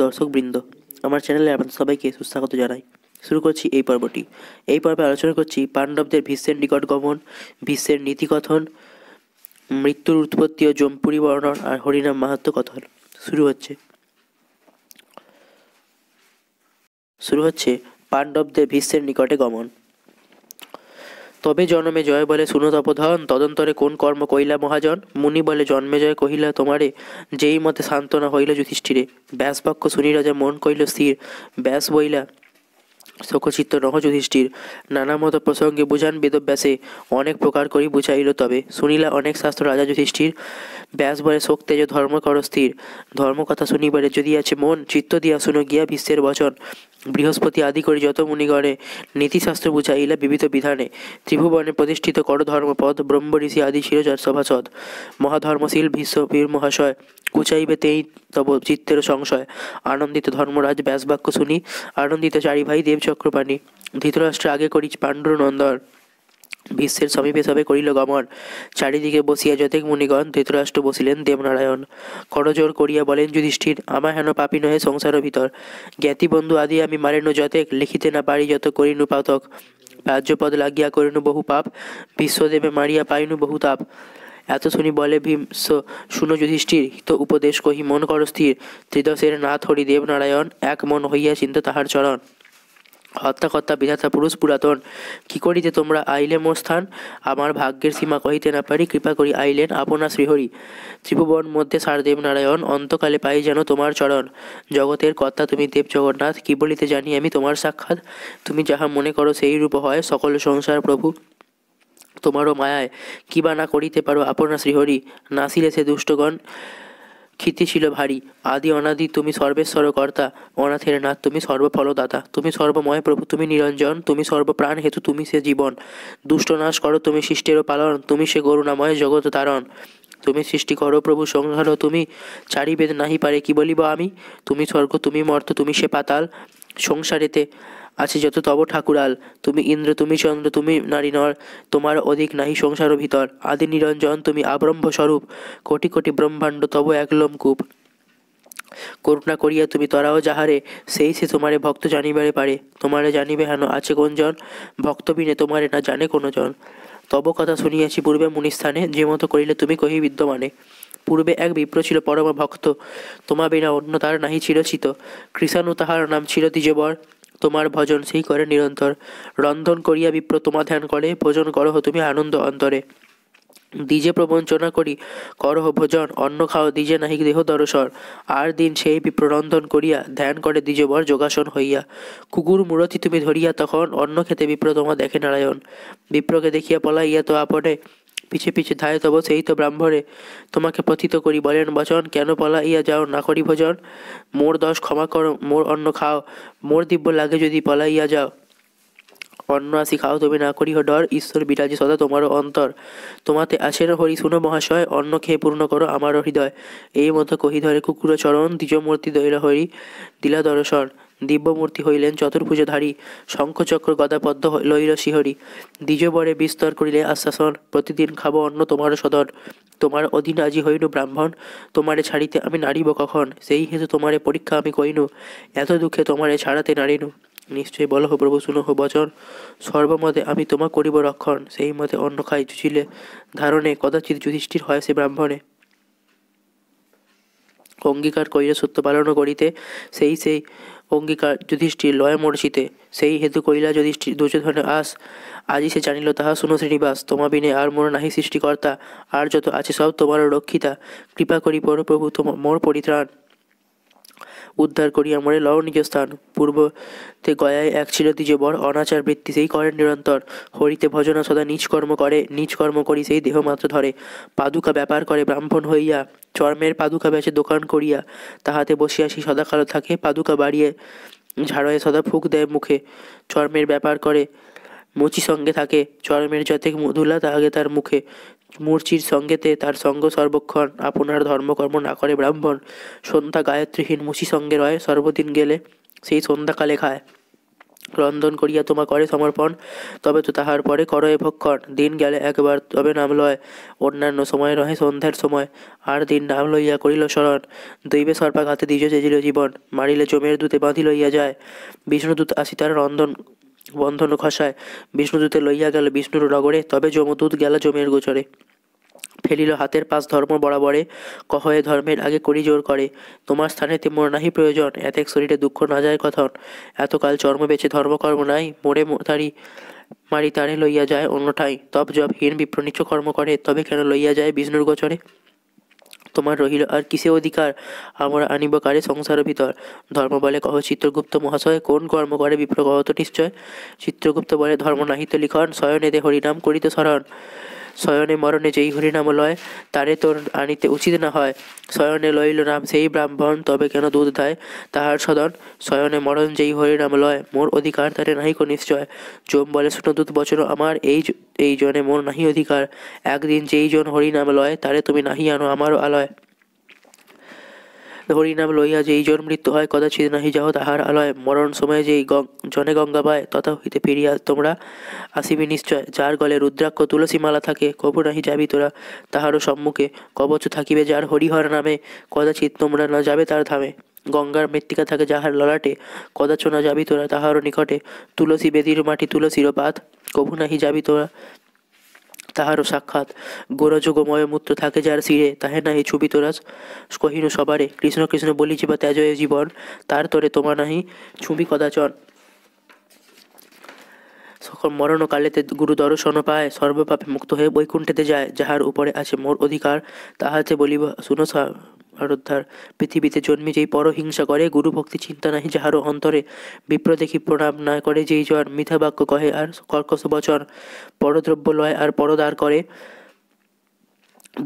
দর্শকবৃন্দ আমার চ্যানেলে আপনাদের সবাইকে সুস্বাগত জানাই শুরু করছি এই পর্বটি এই পর্বে আলোচনা করছি পাণ্ডবদের ভীষ্মের নিকট গমন ভীষ্মের নীতিকথন মৃত্যুর উৎপত্তি ও জম্পুরি বর্ণন আর হরিনাম মাহাত্ম কথন শুরু হচ্ছে শুরু হচ্ছে পাণ্ডবদের ভীষ্মের নিকটে গমন তবে জনমে জয় বলে তপধন তদন্তরে কোন কর্ম কইলা মহাজন মুনি বলে জন্মে জয় কহিলা তোমারে যেই মতে সান্ত্বনা হইল যুধিষ্ঠিরে ব্যাসবাক্য শুনি রাজা মন কইল স্থির ব্যাস বইলা শোকচিত্ত নহ যুধিষ্ঠির নানা মত প্রসঙ্গে বুঝান বেদব্যাসে অনেক প্রকার করি বুঝাইল তবে শুনিলা অনেক শাস্ত্র রাজা যুধিষ্ঠির ব্যাস বলে শোক তেজ ধর্ম কর স্থির কথা শুনিবারে যদি আছে মন চিত্ত দিয়া শুনো গিয়া বিশ্বের বচন বৃহস্পতি আদি করে যত মুনিগণে নীতিশাস্ত্র বুঝাইলা বিবিধ বিধানে ত্রিভুবনে প্রতিষ্ঠিত কর ধর্মপদ ব্রহ্ম ঋষি আদি শিরজার সভাসদ মহাধর্মশীল ভীষ্ম মহাশয় কুচাইবে তেই তব চিত্তের সংশয় আনন্দিত ধর্মরাজ ব্যাসবাক্য শুনি আনন্দিত চারি ভাই দেব চক্রপাণী ধৃতরাষ্ট্র আগে করি পাণ্ডুর নন্দন বিশ্বের সমীপে সবে করিল গমন চারিদিকে বসিয়া যতেক মুনিগণ ধৃতরাষ্ট্র বসিলেন দেবনারায়ণ করজোর করিয়া বলেন যুধিষ্ঠির আমার হেন পাপি নহে সংসার ভিতর জ্ঞাতি বন্ধু আদি আমি মারেন যতেক লিখিতে না পারি যত করিনু পাতক রাজ্যপদ লাগিয়া করিনু বহু পাপ বিশ্বদেবে মারিয়া পাইনু বহু তাপ এত শুনি বলে ভীম শুনো যুধিষ্ঠির হিত উপদেশ কহি মন কর স্থির ত্রিদশের নাথ হরি দেব নারায়ণ এক মন হইয়া চিন্ত তাহার চরণ হত্যাকর্তা বিধাতা পুরুষ পুরাতন কি করিতে তোমরা আইলে মো স্থান আমার ভাগ্যের সীমা কহিতে না পারি কৃপা করি আইলেন আপনা শ্রীহরি ত্রিভুবন মধ্যে সারদেব নারায়ণ অন্তকালে পাই যেন তোমার চরণ জগতের কর্তা তুমি দেব জগন্নাথ কি বলিতে জানি আমি তোমার সাক্ষাৎ তুমি যাহা মনে করো সেই রূপ হয় সকল সংসার প্রভু তোমারও মায়ায় কিবা না করিতে পারো আপনা শ্রীহরি নাসিলে সে দুষ্টগণ ক্ষিতি ছিল ভারী আদি অনাদি তুমি সর্বেশ্বর কর্তা অনাথের নাথ তুমি সর্বফলদাতা তুমি সর্বময় প্রভু তুমি নিরঞ্জন তুমি সর্বপ্রাণ হেতু তুমি সে জীবন দুষ্ট নাশ করো তুমি সৃষ্টেরও পালন তুমি সে করুণাময় জগৎ তারণ তুমি সৃষ্টি করো প্রভু সংহার তুমি চারিবেদ নাহি পারে কি বলিব আমি তুমি স্বর্গ তুমি মর্ত তুমি সে পাতাল সংসারেতে আছে যত তব ঠাকুরাল তুমি ইন্দ্র তুমি চন্দ্র তুমি নারী নর তোমার অধিক নাহি সংসার ভিতর আদি নিরঞ্জন তুমি আব্রহ্ম স্বরূপ কোটি কোটি ব্রহ্মাণ্ড তব এক কূপ করুণা করিয়া তুমি তরাও যাহারে সেই সে তোমারে ভক্ত জানিবারে পারে তোমারে জানিবে হেন আছে কোন কোনজন ভক্তবিনে তোমারে না জানে জন তব কথা শুনিয়াছি পূর্বে মুনিস্থানে যে মতো করিলে তুমি কহি বিদ্যমানে পূর্বে এক বিপ্র ছিল পরম ভক্ত তোমা বিনা অন্য তার নাহি চিরচিত কৃষাণু তাহার নাম ছিল দ্বিজবর তোমার ভজন সেই করে নিরন্তর রন্ধন করিয়া বিপ্র তোমা ধ্যান করে ভোজন করহ তুমি আনন্দ অন্তরে দিজে প্রবঞ্চনা করি করহ ভোজন অন্ন খাও দিজে নাহি দেহ দরসর আর দিন সেই বিপ্ররন্ধন করিয়া ধ্যান করে দ্বিজবর যোগাসন হইয়া কুকুর মূরতি তুমি ধরিয়া তখন অন্ন খেতে বিপ্র তোমা দেখে নারায়ণ বিপ্রকে দেখিয়া পলাইয়া তো আপনে পিছে পিছে ধায় তব সেই তো ব্রাহ্মণে তোমাকে পথিত করি বলেন বচন কেন পলাইয়া যাও না করি ভজন মোর দশ ক্ষমা করো মোর অন্ন খাও মোর দিব্য লাগে যদি পলাইয়া যাও অন্ন আসি খাও তুমি না করিহ ডর ঈশ্বর বিরাজে সদা তোমারও অন্তর তোমাতে আসেন হরি শুনো মহাশয় অন্ন খেয়ে পূর্ণ করো আমারও হৃদয় এই মতো কহি ধরে কুকুর চরণ দ্বিজমূর্তি মূর্তি দৈর হরি দিলা দর্শন দিব্যমূর্তি হইলেন চতুর্ভুজধারী শঙ্খচক্র গদাপদ্ম লইল শিহরি দ্বিজবরে বিস্তর করিলে আশ্বাসন প্রতিদিন খাব অন্য তোমার সদর তোমার অধীন আজি হইনু ব্রাহ্মণ তোমারে ছাড়িতে আমি নাড়িব কখন সেই হেতু তোমারে পরীক্ষা আমি কইনু এত দুঃখে তোমারে ছাড়াতে নাড়িনু নিশ্চয়ই হো প্রভু শুনহ বচন সর্বমতে আমি তোমা করিব রক্ষণ সেই মতে অন্ন খাই চুচিলে ধারণে কদাচিৎ যুধিষ্ঠির হয় সে ব্রাহ্মণে অঙ্গীকার করিয়া সত্য পালন করিতে সেই সেই অঙ্গীকার যুধিষ্ঠির লয় মরচিতে সেই হেতু কৈলা যুধিষ্ঠির দুর্যোধনে আস আজি সে জানিল তাহা শুনো শ্রীনিবাস তোমা বিনে আর মোর নাহি সৃষ্টিকর্তা আর যত আছে সব তোমারও রক্ষিতা কৃপা করি পরপ্রভু তোমার মোর পরিত্রাণ উদ্ধার করিয়া মরে লবণীজ স্থান পূর্বতে গয়ায় এক ছিল দ্বিজবর অনাচার বৃত্তি সেই করেন নিরন্তর হরিতে ভজনা সদা নিজ কর্ম করে নিজ কর্ম করি সেই দেহ মাত্র ধরে পাদুকা ব্যাপার করে ব্রাহ্মণ হইয়া চর্মের পাদুকা বেচে দোকান করিয়া তাহাতে বসিয়া সে কালো থাকে পাদুকা বাড়িয়ে ঝাড়য়ে সদা ফুক দেয় মুখে চর্মের ব্যাপার করে মুচি সঙ্গে থাকে চর্মের যতেক মধুলা তাহাকে তার মুখে মূর্ছির সঙ্গেতে তার সঙ্গ সর্বক্ষণ আপনার ধর্মকর্ম না করে ব্রাহ্মণ সন্ধ্যা গায়ত্রীহীন মুসি সঙ্গে রয় সর্বদিন গেলে সেই সন্ধ্যাকালে খায় রন্ধন করিয়া তোমা করে সমর্পণ তবে তো তাহার পরে করো ভক্ষণ দিন গেলে একবার তবে নাম লয় অন্যান্য সময় রহে সন্ধ্যার সময় আর দিন নাম লইয়া করিল শরণ দৈবে সর্পাঘাতে দিজ চেজিল জীবন মারিলে জমের দূতে বাঁধি লইয়া যায় বিষ্ণুদূত আসি তার রন্ধন বন্ধন খসায় বিষ্ণুদূতে লইয়া গেল বিষ্ণুর নগরে তবে যমদূত গেল জমির গোচরে ফেলিল হাতের পাশ ধর্ম বরাবরে কহয়ে ধর্মের আগে করি জোর করে তোমার স্থানে মোর নাহি প্রয়োজন এতেক শরীরে দুঃখ না যায় কথন এতকাল চর্ম বেঁচে ধর্মকর্ম নাই মোরে তারি মারি তারে লইয়া যায় অন্যঠাই তপ জব হীন বিপ্রনিচ্ছ কর্ম করে তবে কেন লইয়া যায় বিষ্ণুর গোচরে তোমার রহিল আর কিসে অধিকার আমরা আনিব কারে সংসার ভিতর ধর্ম বলে কহ চিত্রগুপ্ত মহাশয় কোন কর্ম করে বিপ্লব নিশ্চয় চিত্রগুপ্ত বলে ধর্ম নাহিত লিখন শয়নেদে হরিনাম করিতে স্মরণ শয়নে মরণে যেই হরিনাম লয় তারে তোর আনিতে উচিত না হয় শয়নে লইল নাম সেই ব্রাহ্মণ তবে কেন দুধ দেয় তাহার সদন শয়নে মরণ যেই হরিনাম লয় মোর অধিকার তারে নাহিক নিশ্চয় যোম বলে শুনো দুধ বচন আমার এই এই জনে মোর নাহি অধিকার একদিন যেই জন হরিনাম লয় তারে তুমি নাহি আনো আমারও আলয় হরিনাম লইয়া যেই জন মৃত্যু হয় কদাচিৎ নাহি যাহ তাহার আলয় মরণ সময়ে যেই জনে গঙ্গা পায় তথা হইতে ফিরিয়া তোমরা আসিবে নিশ্চয় যার গলে রুদ্রাক্ষ তুলসীমালা থাকে কবু নাহি যাবি তোরা তাহারও সম্মুখে কবচ থাকিবে যার হরিহর নামে কদাচিৎ তোমরা না যাবে তার ধামে গঙ্গার মৃত্তিকা থাকে যাহার ললাটে কদাচ না যাবি তোরা তাহারও নিকটে তুলসী বেদির মাটি তুলসীর পাত কভু নাহি যাবি তোরা তাহারও সাক্ষাৎ গোরযোগময় মূত্র থাকে যার শিরে তাহে এই ছবি রাস কহিনু সবারে কৃষ্ণ কৃষ্ণ বলি বা তেজ জীবন তার তরে তোমার নাহি ছুবি কদাচন সকল মরণ কালেতে গুরু দর্শন পায় সর্বপাপে মুক্ত হয়ে বৈকুণ্ঠেতে যায় যাহার উপরে আছে মোর অধিকার তাহাতে বলিব শুনো উদ্ধার পৃথিবীতে জন্মি যেই পরহিংসা করে গুরু ভক্তি চিন্তা নাহি যাহারও অন্তরে বিপ্র দেখি প্রণাম না করে যেই জ্বর মিথা বাক্য কহে আর কর্কশ বচন পরদ্রব্য লয় আর পরদার করে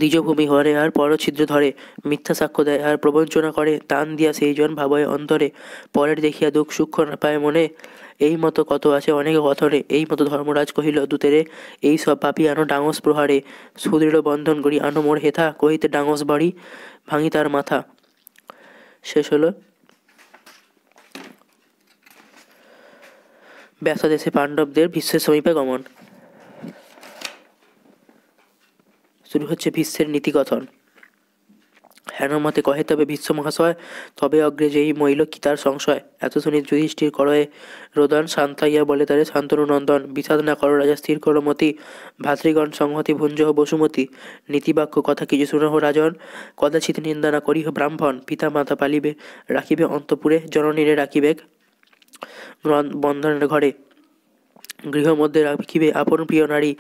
দ্বিজভূমি হরে আর পরছিদ্র ধরে মিথ্যা সাক্ষ্য দেয় আর প্রবঞ্চনা করে তান দিয়া সেই জন ভাবয় অন্তরে পরের দেখিয়া দুঃখ সূক্ষ্ম পায় মনে এই মতো কত আছে অনেক কথরে এই মতো ধর্মরাজ কহিল দূতেরে এই সব পাপি আনো ডাঙস প্রহারে সুদৃঢ় বন্ধন করি আনো মোর হেথা কহিতে ডাঙস বাড়ি ভাঙি তার মাথা শেষ হলো ব্যথা দেশে পাণ্ডবদের বিশ্বের সমীপে গমন শুরু হচ্ছে বিশ্বের নীতিকথন হেন মতে কহে তবে ভীষ্ম মহাশয় তবে অগ্রে যেই মইল কি তার সংশয় এত শুনি যুধিষ্ঠির করয়ে রোদন শান্তাইয়া বলে তারে শান্তনু নন্দন বিষাদ না কর রাজা স্থির কর মতি ভাতৃগণ সংহতি ভুঞ্জ বসুমতি নীতিবাক্য কথা কিছু শুনহ রাজন কদাচিত নিন্দা না করিহ ব্রাহ্মণ পিতা মাতা পালিবে রাখিবে অন্তপুরে জননীরে রাখিবে বন্ধনের ঘরে গৃহমধ্যে রাখিবে আপন প্রিয় নারী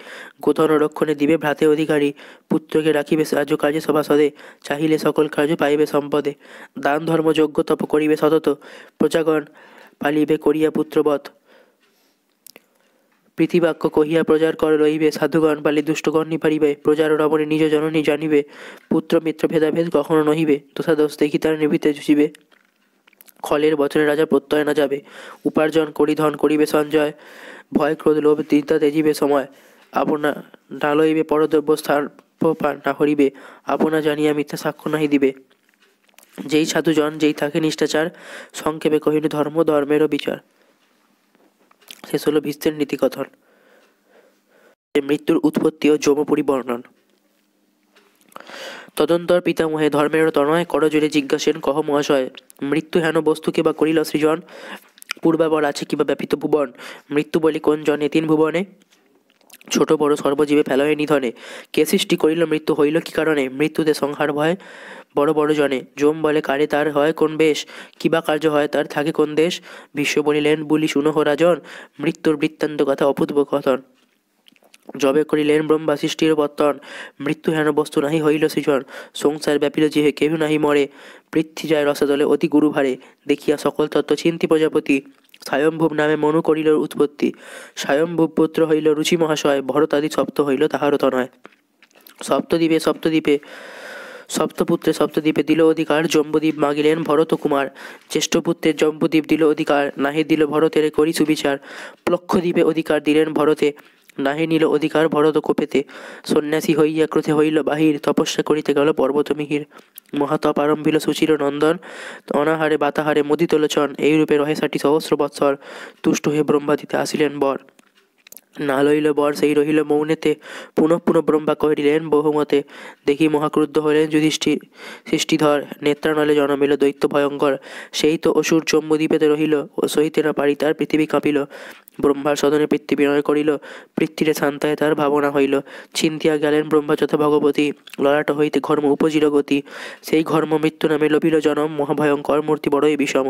গোধন রক্ষণে দিবে ভ্রাতে অধিকারী পুত্রকে রাখিবে সাহায্য কার্যে সভাসদে চাহিলে সকল কার্য পাইবে সম্পদে দান ধর্ম যোগ্য তপ করিবে সতত প্রজাগণ পালিবে করিয়া পুত্রবধ প্রীতিবাক্য কহিয়া প্রজার কর লইবে সাধুগণ পালি দুষ্টগণ নিপারিবে প্রজার রমণে নিজ জননী জানিবে পুত্র মিত্র ভেদাভেদ কখনো নহিবে দোষ দেখি তার নিভিতে জুচিবে খলের বছরে রাজা প্রত্যয় না যাবে উপার্জন করি ধন করিবে সঞ্জয় ভয় ক্রোধ লোভ তিনটা তেজিবে সময় আপনা ডালইবে পরদ্রব্য স্থান না হরিবে আপনা জানিয়া মিথ্যা সাক্ষ্য নাহি দিবে যেই সাধুজন যেই থাকে নিষ্ঠাচার সংক্ষেপে কহিল ধর্ম ধর্মেরও বিচার শেষ হলো ভীষ্মের নীতিকথন মৃত্যুর উৎপত্তি ও যমপুরী বর্ণন তদন্তর পিতামহে ধর্মের তনয় করজোরে জিজ্ঞাসেন কহ মহাশয় মৃত্যু হেন বস্তুকে বা করিল সৃজন পূর্বাবর আছে কিবা ব্যাপিত ভুবন মৃত্যু বলি কোন জনে তিন ভুবনে ছোট বড় সর্বজীবে হয় নিধনে কে সৃষ্টি করিল মৃত্যু হইল কি কারণে মৃত্যুতে সংহার ভয় বড় বড় জনে জম বলে কারে তার হয় কোন বেশ কিবা কার্য হয় তার থাকে কোন দেশ বিশ্ব বলিলেন বুলি শুনহ রাজন মৃত্যুর বৃত্তান্ত কথা অপূর্ব কথন যবে করিলেন ব্রহ্মা সৃষ্টির বর্তন মৃত্যু হেন বস্তু নাহি হইল সৃজন সংসার ব্যাপিল জিহে কেহ নাহি মরে পৃথ্বী যায় রসাদলে অতি গুরুভারে দেখিয়া সকল তত্ত্ব চিন্তি প্রজাপতি স্বয়ম্ভূব নামে মনু করিল উৎপত্তি স্বয়ম্ভূব পুত্র হইল রুচি মহাশয় ভরতাদি সপ্ত হইল তাহারত নয় সপ্তদ্বীপে সপ্তদ্বীপে সপ্তপুত্রে সপ্তদ্বীপে দিল অধিকার জম্বদ্বীপ মাগিলেন ভরত কুমার জ্যেষ্ঠপুত্রের জম্বদ্বীপ দিল অধিকার নাহি দিল ভরতের করি সুবিচার প্লক্ষদ্বীপে অধিকার দিলেন ভরতে নাহি নিল অধিকার ভরত কোপেতে সন্ন্যাসী হইয়া ক্রোধে হইল বাহির তপস্যা করিতে গেল পর্বতমিহির মহাতপ আরম্ভিল সুচির নন্দন অনাহারে বাতাহারে মোদিতলোচন এইরূপে রহেসাটি সহস্র বৎসর তুষ্ট হয়ে ব্রহ্মাদিতে আসিলেন বর না লইল বর সেই রহিল মৌনেতে পুনঃ পুনঃ ব্রহ্মা কহিলেন বহুমতে দেখি মহাক্রুদ্ধ হইলেন যুধিষ্ঠির সৃষ্টিধর নেত্রানলে জনমিল দৈত্য ভয়ঙ্কর সেই তো অসুর চম্বুদ্বীপেতে রহিল ও সহিতে না পারি তার পৃথিবী কাঁপিল ব্রহ্মার সদনে পৃথিবী নয় করিল পৃথিবীরে শান্তায় তার ভাবনা হইল চিন্তিয়া গেলেন ব্রহ্মা যথা ভগবতী লড়াট হইতে ঘর্ম উপজির গতি সেই ঘর্ম মৃত্যু নামে লভিল জনম মহাভয়ঙ্কর মূর্তি বড়ই বিষম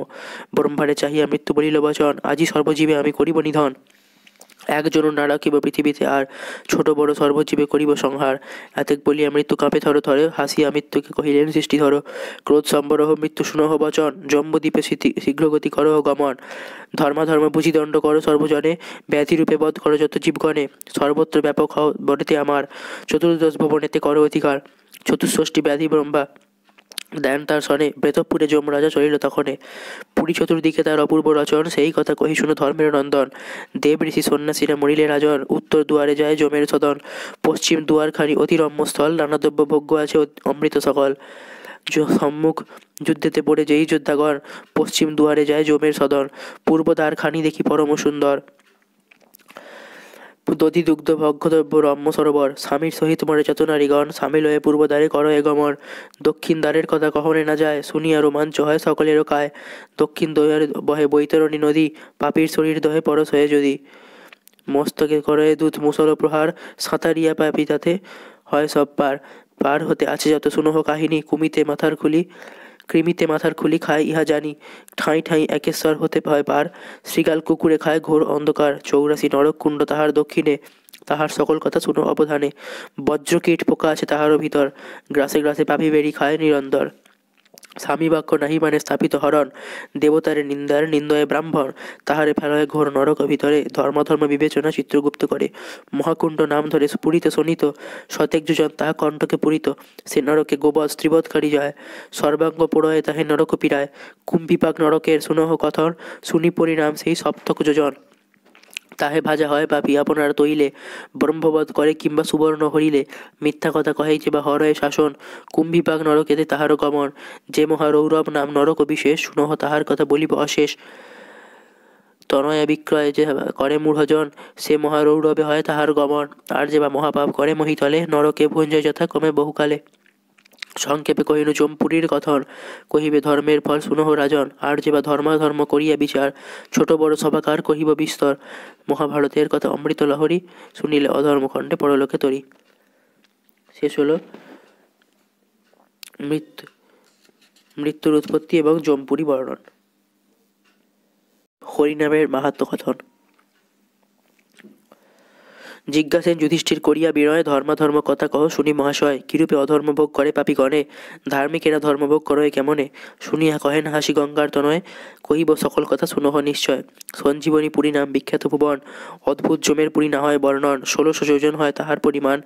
ব্রহ্মারে চাহিয়া মৃত্যু বলিল বচন আজি সর্বজীবে আমি করিব নিধন একজনও না রাখিব পৃথিবীতে আর ছোট বড় সর্বজীবে করিব সংহার এতেক বলিয়া মৃত্যু কাঁপে ধরো থরে হাসিয়া মৃত্যুকে কহিলেন সৃষ্টি ধরো ক্রোধ সম্বরহ মৃত্যু শুনহ বচন জম্বদ্বীপে শীঘ্রগতি করো গমন ধর্মাধর্ম বুঝি দণ্ড করো সর্বজনে ব্যাধিরূপে বধ করো যত জীবগণে সর্বত্র ব্যাপক হও বটেতে আমার চতুর্দশ ভবনেতে করো অধিকার চতুষ্ষষ্ঠী ব্যাধি ব্রহ্মা দেন তার সনে বেতপুরে যমরাজা চলিল তখনে পুরী চতুর্দিকে তার অপূর্ব রচন সেই কথা কহি শুনো ধর্মের নন্দন দেব ঋষি সন্ন্যাসীরা মরিলে রাজন উত্তর দুয়ারে যায় জমের সদন পশ্চিম দুয়ারখানি অতিরম্যস্থল নানাদ্রব্য ভোগ্য আছে অমৃত সকল সম্মুখ যুদ্ধেতে পড়ে যেই যোদ্ধাগণ পশ্চিম দুয়ারে যায় জমের সদন পূর্ব দ্বারখানি দেখি পরম সুন্দর দধি দুগ্ধ ভক্ষদ্রব্য রম্য সরোবর স্বামীর সহিত মরে চেতনারীগণ স্বামী লয়ে হয়ে পূর্ব দ্বারে কর এগমর দক্ষিণ দ্বারের কথা কখনে না যায় শুনিয়া রোমাঞ্চ হয় সকলেরও কায় দক্ষিণ দহের বহে বৈতরণী নদী পাপির শরীর দহে পরশ হয়ে যদি মস্তকে করয়ে দূত মুসল প্রহার সাঁতারিয়া পাপি তাতে হয় সব পার পার হতে আছে যত শুনহ কাহিনী কুমিতে মাথার খুলি কৃমিতে মাথার খুলি খায় ইহা জানি ঠাঁই ঠাঁই একেশ্বর হতে ভয় পার শ্রীগাল কুকুরে খায় ঘোর অন্ধকার চৌরাশি নরক কুণ্ড তাহার দক্ষিণে তাহার সকল কথা শুনো অবধানে বজ্র পোকা আছে তাহারও ভিতর গ্রাসে গ্রাসে পাভি বেরি খায় নিরন্তর স্বামী বাক্য নাহি মানে স্থাপিত হরণ দেবতারে নিন্দার নিন্দয়ে ব্রাহ্মণ তাহারে ফেলায় ঘোর নরক ভিতরে ধর্মধর্ম বিবেচনা চিত্রগুপ্ত করে মহাকুণ্ড নাম ধরে স্ফুরিত শোনিত সতেক যোজন তাহা কণ্ঠকে পুরিত সে নরকে গোবর স্ত্রীবৎকারী যায় সর্বাঙ্গ পোড়য়ে তাহে নরক পীড়ায় কুম্ভিপাক নরকের সুনহ কথন শুনি পরিণাম সেই সপ্তক যোজন তাহে ভাজা হয় বা বিয়াপনার তৈলে ব্রহ্মবধ করে কিংবা সুবর্ণ হরিলে মিথ্যা কথা কহেছে বা হরয়ে শাসন কুম্ভিপাক নরকেতে তাহার গমন যে মহা রৌরব নাম নরক বিশেষ সুনহ তাহার কথা বলিব অশেষ তনয়া বিক্রয় যে করে মূঢ়জন সে মহারৌরবে হয় তাহার গমন আর যে বা মহাপাপ করে মহিতলে নরকে ভঞ্জয় যথা কমে বহুকালে সংক্ষেপে কহিল চম্পুরীর কথন কহিবে ধর্মের ফল সুনহ রাজন আর যে বা ধর্ম ধর্ম করিয়া বিচার ছোট বড় সভাকার কহিব বিস্তর মহাভারতের কথা অমৃত লহরী শুনিলে অধর্মখণ্ডে পরলোকে তরি শেষ হলো মৃত্যু মৃত্যুর উৎপত্তি এবং জম্পুরি বর্ণন হরিনামের মাহাত্ম কথন জিজ্ঞাসেন যুধিষ্ঠির করিয়া বিনয় ধর্মাধর্ম কথা কহ শুনি মহাশয় কিরূপে অধর্মভোগ করে পাপিগণে ধার্মিকেরা ধর্মভোগ করে কেমনে শুনিয়া কহেন হাসি গঙ্গার তনয়ে কহিব সকল কথা শুনহ নিশ্চয় সঞ্জীবনী পুরী নাম বিখ্যাত ভুবন অদ্ভুত জমের পুরী না হয় বর্ণন ষোলশ যোজন হয় তাহার পরিমাণ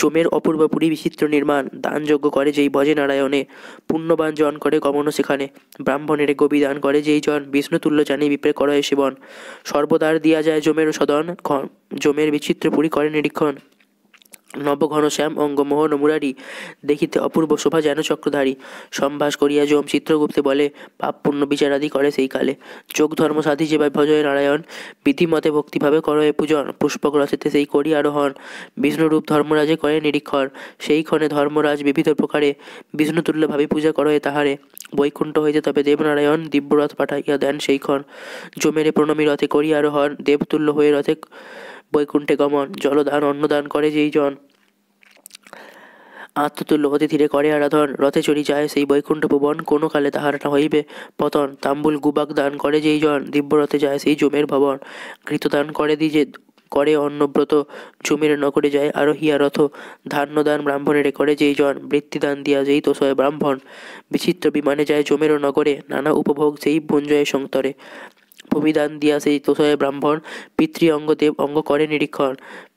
জমের অপূর্ব পুরী বিচিত্র নির্মাণ দানযজ্ঞ করে যেই ভজে নারায়ণে পুণ্যবান জন করে গমন সেখানে ব্রাহ্মণের গবি দান করে যেই জন বিষ্ণুতুল্য জানি বিপ্রে করে শিবন সর্বদার দিয়া যায় জমের সদন জমের বিচিত্র পরিকরে নিরীক্ষণ ঘন শ্যাম অঙ্গমোহন মুরারি দেখিতে অপূর্ব শোভা যেন চক্রধারী সম্ভাস করিয়া যম চিত্রগুপ্তে বলে পাপ পূর্ণ বিচারাদি করে সেই কালে যোগ ধর্ম সাধি যেভাবে ভজয় নারায়ণ বিধিমতে ভক্তিভাবে করয়ে পূজন পুষ্পক রচিতে সেই করি আরোহণ বিষ্ণুরূপ ধর্মরাজে করে নিরীক্ষণ সেই ক্ষণে ধর্মরাজ বিবিধ প্রকারে বিষ্ণুতুল্য ভাবে পূজা করয়ে তাহারে বৈকুণ্ঠ হইতে তবে দেবনারায়ণ দিব্যরথ পাঠাইয়া দেন সেই ক্ষণ জমেরে প্রণমী রথে করি আরোহণ দেবতুল্য হয়ে রথে বৈকুণ্ঠে গমন জলদান অন্নদান করে যেই জন আত্মতুল্য হতে ধীরে করে আরাধন রথে চড়ি যায় সেই বৈকুণ্ঠ ভুবন কোনো কালে তাহার হইবে পতন তাম্বুল গুবাক দান করে যেই জন দিব্যরথে যায় সেই জমের ভবন কৃতদান করে দি যে করে অন্নব্রত জমির নগরে যায় আরো হিয়ারথ ধান্যদান ব্রাহ্মণের করে যেই জন বৃত্তিদান দিয়া যেই তোষয় ব্রাহ্মণ বিচিত্র বিমানে যায় জমের নগরে নানা উপভোগ সেই ভঞ্জয়ের সংতরে ভূমিদান দিয়া সেই তোষয়ে ব্রাহ্মণ পিতৃ অঙ্গ দেব অঙ্গ করে নিরীক্ষণ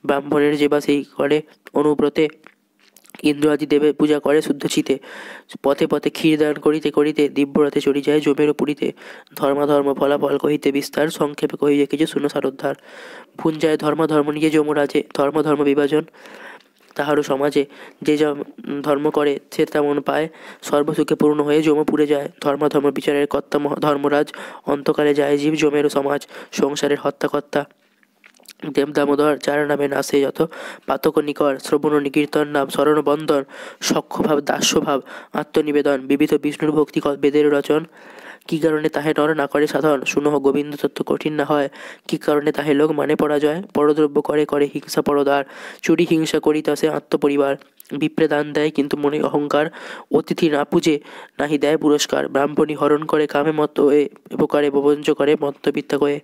ব্রাহ্মণের যেবা সেই করে অনুব্রতে ইন্দ্রাদি দেবে পূজা করে শুদ্ধ শুদ্ধচিতে পথে পথে ক্ষীর দান করিতে করিতে দিব্যরাতে চড়ি যায় জমের পুরীতে ধর্মাধর্ম ফলাফল কহিতে বিস্তার সংক্ষেপে কহি কিছু শূন্য সারোদ্ধার ভুঞ্জায় ধর্মাধর্ম নিয়ে যমরাজে ধর্মধর্ম বিভাজন তাহারও সমাজে যে যা ধর্ম করে সে তেমন পায় সর্বসুখে পূর্ণ হয়ে পুড়ে যায় ধর্ম বিচারের কর্তা ধর্মরাজ অন্তকালে যায় জীব জমের সমাজ সংসারের হত্যাকর্তা দেব দামোদর যার নামে নাসে যত পাতক নিকর শ্রবণ নিকীর্তন নাম বন্দর সক্ষভাব দাস্যভাব আত্মনিবেদন বিবিধ বিষ্ণুর ভক্তি বেদের রচন কি কারণে তাহে নর না করে সাধারণ শুনো গোবিন্দ তত্ত্ব কঠিন না হয় কি কারণে তাহে লোক মানে পরাজয় পরদ্রব্য করে করে হিংসা পরদার চুরি হিংসা করিতাসে আত্মপরিবার বিপ্রে দান দেয় কিন্তু মনে অহংকার অতিথি না পুজে নাহি দেয় পুরস্কার ব্রাহ্মণী হরণ করে কামে মত এ উপকারে প্রবঞ্চ করে মত্তবিদ্যা করে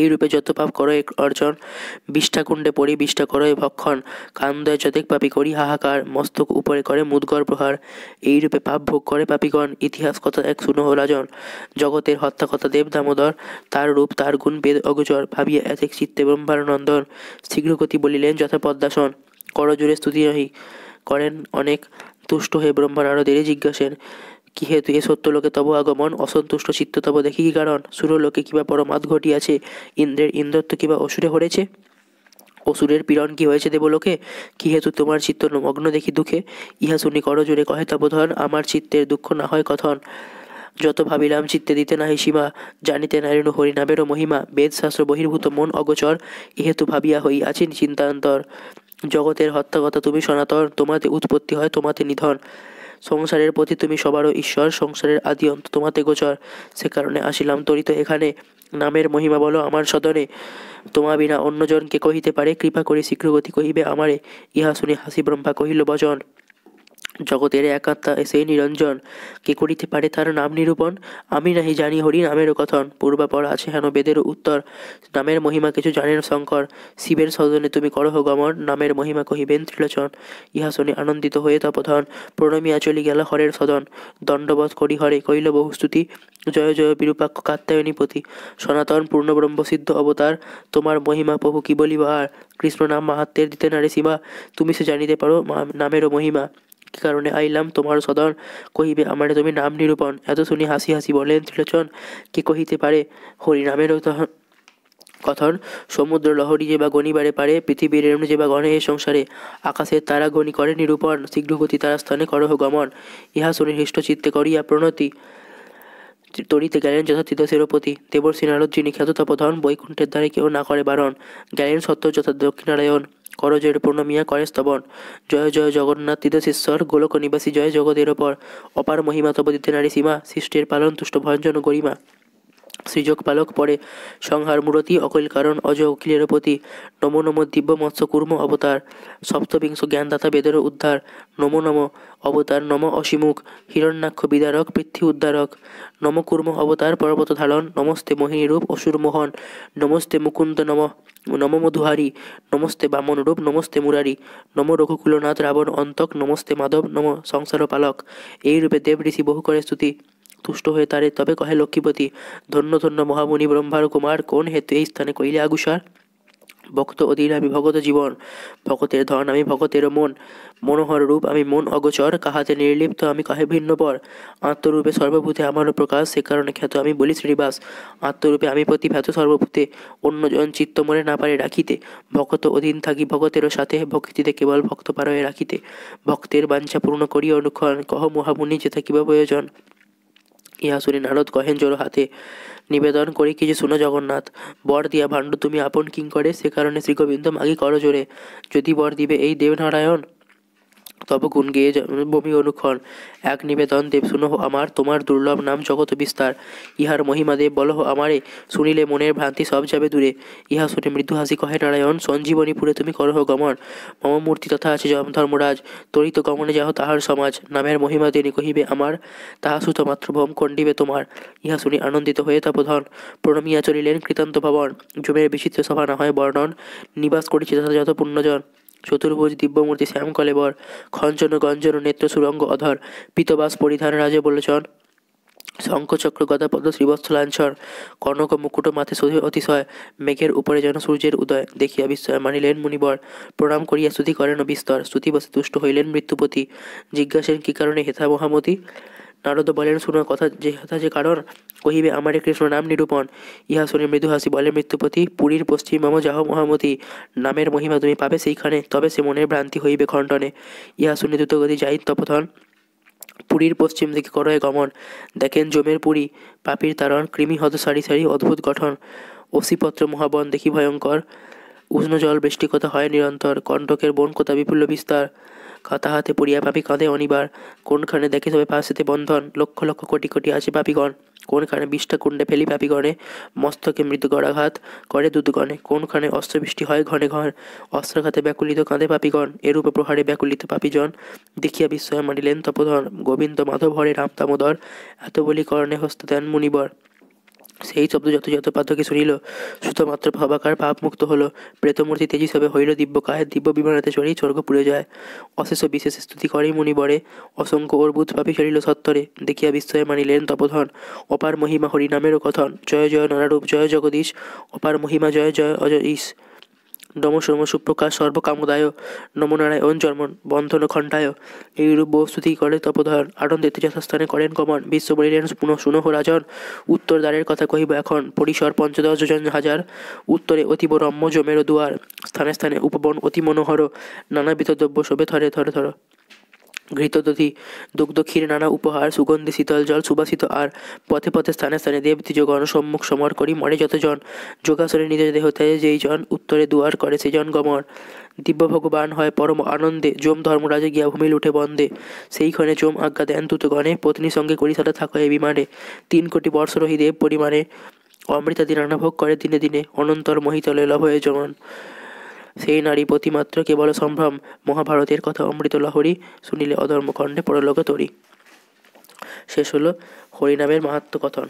এইরূপে যত পাপ করো এক অর্জন বিষ্ঠা কুণ্ডে পড়ি বিষ্ঠা করো ভক্ষণ কান্দয় যতেক পাপি করি হাহাকার মস্তক উপরে করে মুদগর প্রহার এইরূপে পাপ ভোগ করে পাপিগণ ইতিহাস কথা এক শূন্য রাজন জগতের হত্যা কথা দেব দামোদর তার রূপ তার গুণ বেদ অগোচর ভাবিয়া এক চিত্তে নন্দন শীঘ্রগতি বলিলেন যথা পদ্মাসন করজোরে স্তুতি নহি করেন অনেক তুষ্ট হয়ে ব্রহ্মা আরো দেরি জিজ্ঞাসেন কি হেতু সত্য লোকে তব আগমন অসন্তুষ্ট চিত্ত তব দেখি কি কারণ সুরলোকে কিবা পরমাদ ঘটিয়াছে ইন্দ্রের ইন্দ্রত্ব কিবা অসুরে হরেছে অসুরের পীড়ন কি হয়েছে দেবলোকে কি হেতু তোমার চিত্ত মগ্ন দেখি দুঃখে ইহা শুনি করজোরে কহে ধন আমার চিত্তের দুঃখ না হয় কথন যত ভাবিলাম চিত্তে দিতে নাহি সীমা জানিতে নারিণু হরিনামেরও মহিমা বেদশাস্ত্র বহির্ভূত মন অগোচর ইহেতু ভাবিয়া হই আছি চিন্তান্তর জগতের হত্যাগতা তুমি সনাতন তোমাতে উৎপত্তি হয় তোমাতে নিধন সংসারের প্রতি তুমি সবারও ঈশ্বর সংসারের আদি অন্ত তোমাতে গোচর সে কারণে আসিলাম তরিত এখানে নামের মহিমা বলো আমার সদনে তোমা বিনা অন্যজনকে কহিতে পারে কৃপা করে শীঘ্রগতি কহিবে আমারে ইহা শুনি হাসি ব্রহ্মা কহিল বচন জগতের একাত্মা সেই নিরঞ্জন কে করিতে পারে তার নাম নিরূপণ আমি নাহি জানি হরি নামের কথন পূর্বাপর আছে হেন বেদের উত্তর নামের মহিমা কিছু জানেন শঙ্কর শিবের সদনে তুমি করহ গমন নামের মহিমা কহিবেন ত্রিলোচন ইহা শুনে আনন্দিত হয়ে তপধন প্রণমিয়া চলি গেল হরের সদন দণ্ডবধ করি হরে কইল বহুস্তুতি জয় জয় বিরূপাক্ষ কাত্যায়নীপতি সনাতন সিদ্ধ অবতার তোমার মহিমা প্রভু কি বলিবার কৃষ্ণ নাম মাহাত্মের দিতে নারে সীমা তুমি সে জানিতে পারো নামেরও মহিমা কি কারণে আইলাম তোমার সদন কহিবে আমারে তুমি নাম নিরূপণ এত শুনি হাসি হাসি বলেন ত্রিলোচন কি কহিতে পারে হরিনামেরও তখন কথন সমুদ্র লহরী যে বা গণিবারে পারে পৃথিবীর যে বা গণে এ সংসারে আকাশের তারা গণি করে নিরূপণ শীঘ্রগতি তারা স্থানে করহ গমন ইহা সুনির্দিষ্ট চিত্তে করিয়া প্রণতি তরিতে গেলেন যথাতীত শিরোপতি দেবর সিনারদ যিনি খ্যাত প্রধান বৈকুণ্ঠের দ্বারে কেউ না করে বারণ গেলেন সত্য যথা দক্ষিণারায়ণ করজের পূর্ণমিয়া করে স্তবন জয় জয় জগন্নাথ তীর্থশিশ্বর গোলক নিবাসী জয় জগতের ওপর অপার মহিমা তপদিতে নারী সীমা সৃষ্টির পালন তুষ্ট ভঞ্জন গরিমা সৃজক পালক পরে সংহার মূরতি অকিল কারণ অজ অখিলের প্রতি নম নম দিব্য মৎস্য কুর্ম অবতার সপ্তবিংশ জ্ঞানদাতা বেদের উদ্ধার নম নম অবতার নম অসীমুখ হিরণ্যাক্ষ বিদারক পৃথ্বী উদ্ধারক নম কুর্ম অবতার পর্বত ধারণ নমস্তে মোহিনীরূপ অসুরমোহন নমস্তে মুকুন্দ নম নম মধুহারি নমস্তে বামন রূপ নমস্তে মুরারি নম রঘুকুলনাথ রাবণ অন্তক নমস্তে মাধব নম সংসার পালক এই রূপে দেব ঋষি বহু করে স্তুতি তুষ্ট হয়ে তারে তবে কহে লক্ষ্মীপতি ধন্য ধন্য মহামুনি ব্রহ্মার কুমার কোন হেতু এই স্থানে কইলে আগুসার ভক্ত অধীর আমি ভগত জীবন ভগতের ধন আমি ভগতের মন মনোহর রূপ আমি মন অগোচর কাহাতে নির্লিপ্ত আমি কাহে ভিন্ন পর আত্মরূপে সর্বভূতে আমারও প্রকাশ সে কারণে খ্যাত আমি বলি শ্রীবাস আত্মরূপে আমি ভ্যাত সর্বভূতে অন্যজন চিত্ত মনে না পারে রাখিতে ভক্ত অধীন থাকি ভগতেরও সাথে ভক্তিতে কেবল ভক্ত পারয়ে রাখিতে ভক্তের বাঞ্ছা পূর্ণ করি অনুক্ষণ কহ মহামুনি যে থাকিবা প্রয়োজন ইহা ইহাসুরে নারদ কহেন জোর হাতে নিবেদন করে কিছু শুনো জগন্নাথ বর দিয়া ভাণ্ড তুমি আপন কিং করে সে কারণে শ্রীগোবিন্দ মাগি করো জোরে যদি বর দিবে এই দেবনারায়ণ তব গুণ গেয়ে ভূমি অনুক্ষণ এক নিবেদন দেব শুনহ আমার তোমার দুর্লভ নাম জগত বিস্তার ইহার মহিমা দেব বলহ আমারে শুনিলে মনের ভ্রান্তি সব যাবে দূরে ইহা শুনে মৃদু হাসি কহে নারায়ণ সঞ্জীবনীপুরে তুমি করহ গমন মম মূর্তি তথা আছে ধর্মরাজ তরিত গমনে যাহ তাহার সমাজ নামের মহিমা তিনি কহিবে আমার তাহা সুত মাত্র ভম কণ্ডিবে তোমার ইহা শুনি আনন্দিত হয়ে তপধন প্রণমিয়া চলিলেন কৃতান্ত ভবন জমের বিচিত্র সভা না হয় বর্ণন নিবাস করেছে যথাযথ পুণ্যজন চতুর্ভুজ দিব্যমূর্তি শ্যাম কলেবর খঞ্চন গঞ্জন নেত্র সুরঙ্গ অধর পিতবাস পরিধান রাজে বলেছেন শঙ্খচক্র গদাপদ শ্রীবৎসলাঞ্চর কনক মুকুট মাথে অতিশয় মেঘের উপরে যেন সূর্যের উদয় দেখিয়া বিস্ময় মানিলেন মুনিবর প্রণাম করিয়া স্তুতি করেন বিস্তর স্তুতিবাসে তুষ্ট হইলেন মৃত্যুপতি জিজ্ঞাসেন কি কারণে হেথা মহামতি নারদ বলেন শুনো কথা যে কথা যে কারণ কহিবে আমারে কৃষ্ণ নাম নিরূপণ ইহা শুনে মৃদু হাসি বলে মৃত্যুপতি পুরীর পশ্চিম মম যাহ মহামতি নামের মহিমা তুমি পাবে সেইখানে তবে সে মনের ভ্রান্তি হইবে খণ্ডনে ইহা শুনে দ্রুতগতি যাই তপথন পুরীর পশ্চিম দিকে করো গমন দেখেন জমের পুরী পাপির তারণ কৃমি হত সারি সারি অদ্ভুত গঠন অসিপত্র মহাবন দেখি ভয়ঙ্কর উষ্ণ জল কথা হয় নিরন্তর কণ্টকের বন কথা বিপুল বিস্তার কথা হাতে পড়িয়া পাপি কাঁধে অনিবার কোনখানে দেখে তবে পাশেতে বন্ধন লক্ষ লক্ষ কোটি কোটি আছে পাপিগণ কোনখানে বিষ্ঠা কুণ্ডে ফেলি পাপিগণে মস্তকে মৃত গড়াঘাত করে দুদগণে কোনখানে অস্ত্রবৃষ্টি হয় ঘনে ঘর অস্ত্রঘাতে ব্যাকুলিত কাঁধে পাপিগণ এরূপে প্রহারে ব্যাকুলিত পাপিজন দেখিয়া বিস্ময় মানিলেন তপোধন গোবিন্দ মাধব হরে রাম তামোদর এত বলি করণে হস্ত দেন মুনিবর সেই শব্দ যত যত পাঠকে শুনিল শুধুমাত্র ভাবাকার ভাবমুক্ত হলো প্রেতমূর্তি তেজি সবে হইল কায়ের দিব্য বিমানাতে চড়েই স্বর্গ পুড়ে যায় অশেষ বিশেষ স্তুতি করে বরে অসংখ্য বুধ পাপি চলিল সত্তরে দেখিয়া বিস্ময়ে মানিলেন তপধন অপার মহিমা হরি কথন জয় জয় নানারূপ জয় জগদীশ অপার মহিমা জয় জয় অজয় নম সোম সুপ্রকাশ সর্বকামদায় নমনারায় নারায়ণ জন্মন বন্ধন খণ্ডায় এইরূপ বস্তুতি করে তপধয়ন আনন্দে তীর্থস্থানে করেন কমন বিশ্ব বলিলেন পুনঃ সুনহ রাজন উত্তর দ্বারের কথা কহিব এখন পরিসর পঞ্চদশ জন হাজার উত্তরে অতীব রম্য জমের দুয়ার স্থানে স্থানে উপবন অতি মনোহর নানাবিধ দ্রব্য শোভে থরে থরে থর ঘৃতদধি দুগ্ধ ক্ষীর নানা উপহার সুগন্ধি শীতল জল সুবাসিত আর পথে পথে স্থানে স্থানে দেব দেবতীযোগ সম্মুখ সমর করি মরে যতজন যোগাসনে নিজ দেহতে যেই জন উত্তরে দুয়ার করে সেজন গমর দিব্য ভগবান হয় পরম আনন্দে যোম ধর্মরাজে গিয়া ভূমি লুঠে বন্দে ক্ষণে যোম আজ্ঞা দেন তুতগণে পত্নীর সঙ্গে করি সাথে থাকো এ বিমানে তিন কোটি রহি দেব পরিমাণে অমৃতাদি রান্না ভোগ করে দিনে দিনে অনন্তর মহিতলে লভ হয়ে জমান সেই নারী প্রতিমাত্র কেবল সম্ভ্রম মহাভারতের কথা অমৃত লহরী শুনিলে অধর্মখণ্ডে পরলোক তরি শেষ হলো হরিনামের মাহাত্ম কথন